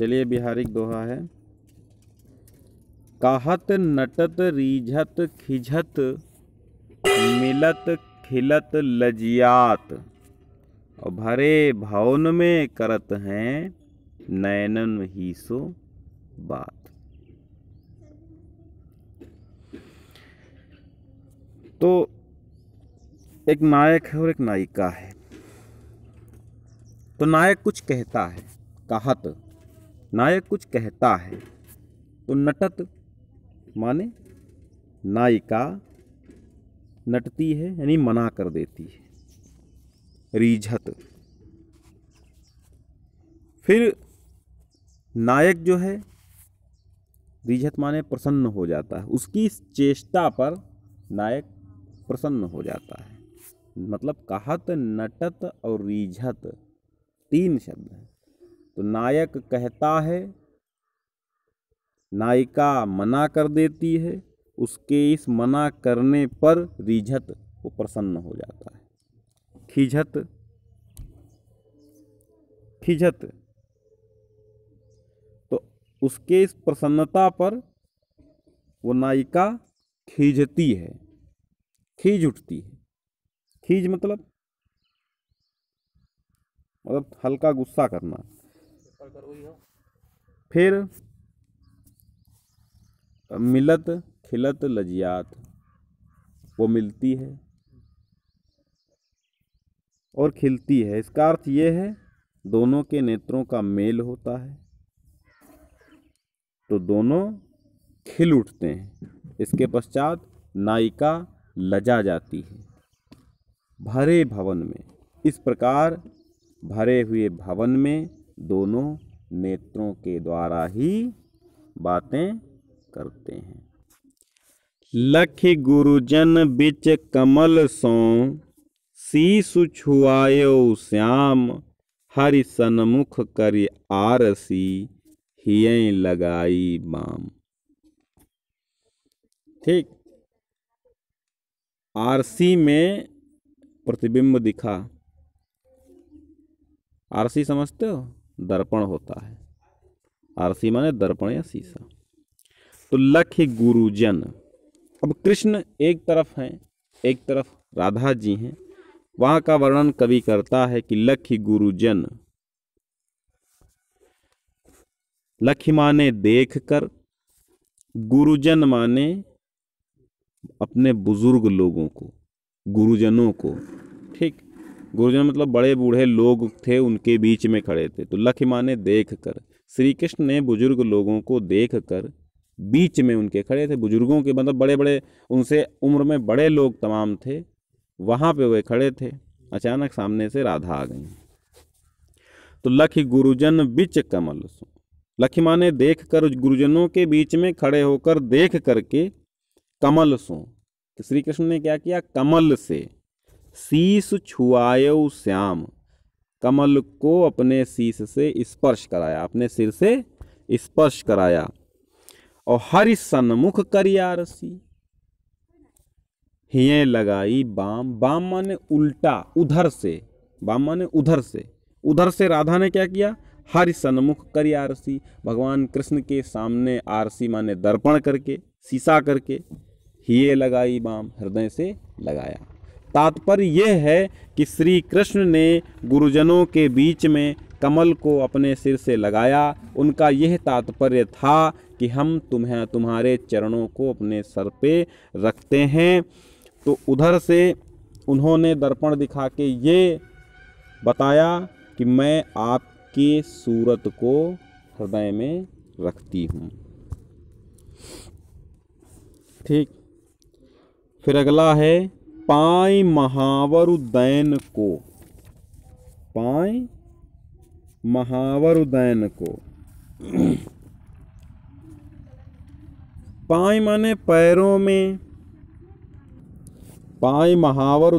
चलिए बिहारिक दोहा है काहत नटत रीझत खिझत मिलत खिलत लजियात और भरे भवन में करत हैं नैनन ही सो बात तो एक नायक है और एक नायिका है तो नायक कुछ कहता है कहत नायक कुछ कहता है तो नटत माने नायिका नटती है यानी मना कर देती है रीझत फिर नायक जो है रीझत माने प्रसन्न हो जाता है उसकी इस चेष्टा पर नायक प्रसन्न हो जाता है मतलब कहत नटत और रीझत तीन शब्द हैं तो नायक कहता है नायिका मना कर देती है उसके इस मना करने पर रिझत वो प्रसन्न हो जाता है खिझत खिझत तो उसके इस प्रसन्नता पर वो नायिका खिझती है खीज उठती है खीज मतलब मतलब हल्का गुस्सा करना फिर मिलत खिलत लजियात वो मिलती है और खिलती है इसका अर्थ ये है दोनों के नेत्रों का मेल होता है तो दोनों खिल उठते हैं इसके पश्चात नायिका लजा जाती है भरे भवन में इस प्रकार भरे हुए भवन में दोनों नेत्रों के द्वारा ही बातें करते हैं लख गुरुजन बिच कमल सो सी छुआयो श्याम हरि सन्मुख कर आरसी हिय लगाई बाम ठीक आरसी में प्रतिबिंब दिखा आरसी समझते हो दर्पण होता है आरसी माने दर्पण या शीशा तो लख गुरुजन अब कृष्ण एक तरफ हैं एक तरफ राधा जी हैं वहाँ का वर्णन कवि करता है कि लख गुरुजन लखी माने देख कर गुरुजन माने अपने बुजुर्ग लोगों को गुरुजनों को ठीक गुरुजन मतलब बड़े बूढ़े लोग थे उनके बीच में खड़े थे तो लखिमा ने देख कर श्री कृष्ण ने बुजुर्ग लोगों को देख कर बीच में उनके खड़े थे बुजुर्गों के मतलब बड़े बड़े उनसे उम्र में बड़े लोग तमाम थे वहाँ पे वे खड़े थे अचानक सामने से राधा आ गई तो लखी गुरुजन बिच कमल सो लखी माँ ने देख कर गुरुजनों के बीच में खड़े होकर देख करके कमल सो श्री कृष्ण ने क्या किया कमल से शीश छुआय श्याम कमल को अपने शीश से स्पर्श कराया अपने सिर से स्पर्श कराया और हरि सन्मुख करिया रसी हिय लगाई बाम बाम माने उल्टा उधर से बाम माने उधर से उधर से राधा ने क्या किया हरि सन्मुख करी आरसी भगवान कृष्ण के सामने आरसी माने दर्पण करके शीशा करके हिये लगाई बाम हृदय से लगाया तात्पर्य यह है कि श्री कृष्ण ने गुरुजनों के बीच में कमल को अपने सिर से लगाया उनका यह तात्पर्य था कि हम तुम्हें तुम्हारे चरणों को अपने सर पे रखते हैं तो उधर से उन्होंने दर्पण दिखा के ये बताया कि मैं आपके सूरत को हृदय में रखती हूँ ठीक फिर अगला है पाए उदैन को पाए उदैन को पाए माने पैरों में पाए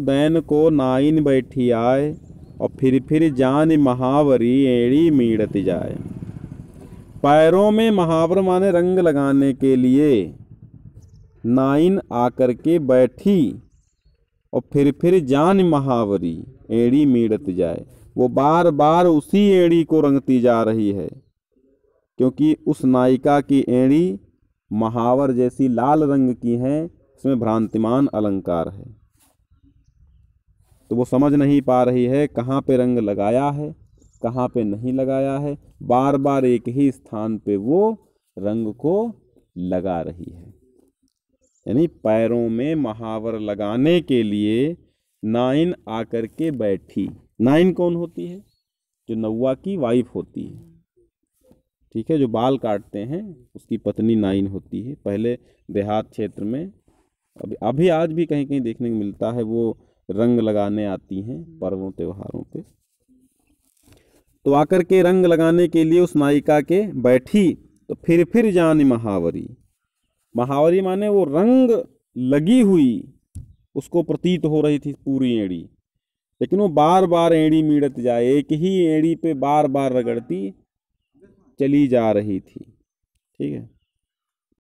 उदैन को नाइन बैठी आए और फिर फिर जान महावरी एड़ी मीड़त जाए पैरों में महावर माने रंग लगाने के लिए नाइन आकर के बैठी और फिर फिर जान महावरी एड़ी मीड़त जाए वो बार बार उसी एड़ी को रंगती जा रही है क्योंकि उस नायिका की एड़ी महावर जैसी लाल रंग की है इसमें भ्रांतिमान अलंकार है तो वो समझ नहीं पा रही है कहाँ पे रंग लगाया है कहाँ पे नहीं लगाया है बार बार एक ही स्थान पे वो रंग को लगा रही है यानी पैरों में महावर लगाने के लिए नाइन आकर के बैठी नाइन कौन होती है जो नौवा की वाइफ होती है ठीक है जो बाल काटते हैं उसकी पत्नी नाइन होती है पहले देहात क्षेत्र में अभी अभी आज भी कहीं कहीं देखने को मिलता है वो रंग लगाने आती हैं पर्वों त्योहारों पे तो आकर के रंग लगाने के लिए उस नायिका के बैठी तो फिर फिर जान महावरी महावरी माने वो रंग लगी हुई उसको प्रतीत हो रही थी पूरी एड़ी लेकिन वो बार बार एड़ी मीड़त जाए एक ही एड़ी पे बार बार रगड़ती चली जा रही थी ठीक है